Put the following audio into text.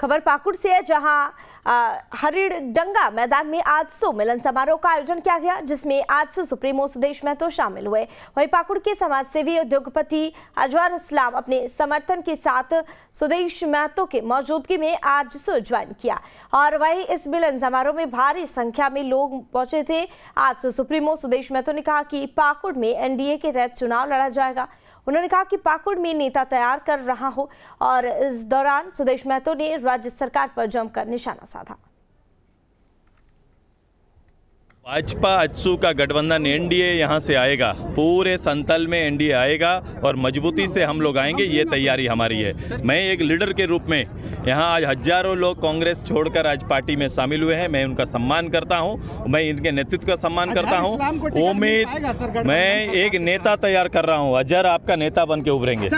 खबर पाकुड़ से है जहां हरिडंगा मैदान में आज सो मिलन समारोह का आयोजन किया गया जिसमें आज सो सुप्रीमो सुदेश महतो शामिल हुए वहीं पाकुड़ के सेवी उद्योगपति अजवार इस्लाम अपने समर्थन के साथ सुदेश महतो के मौजूदगी में आज सो ज्वाइन किया और वहीं इस मिलन समारोह में भारी संख्या में लोग पहुंचे थे आज सो सुप्रीमो सुदेश महतो ने कहा कि पाकुड़ में एनडीए के तहत चुनाव लड़ा जाएगा उन्होंने कहा कि पाकुड़ में नेता तैयार कर रहा हो और इस दौरान सुदेश महतो ने राज्य सरकार पर जमकर निशाना साधा भाजपा अजसू का गठबंधन एनडीए यहां से आएगा पूरे संतल में एनडीए आएगा और मजबूती से हम लोग आएंगे ये तैयारी हमारी है मैं एक लीडर के रूप में यहाँ आज हजारों लोग कांग्रेस छोड़कर आज पार्टी में शामिल हुए हैं मैं उनका सम्मान करता हूँ मैं इनके नेतृत्व का सम्मान अच्छा, करता हूँ उम्मीद मैं एक नेता तैयार कर रहा हूँ अजहर आपका नेता बन के उभरेंगे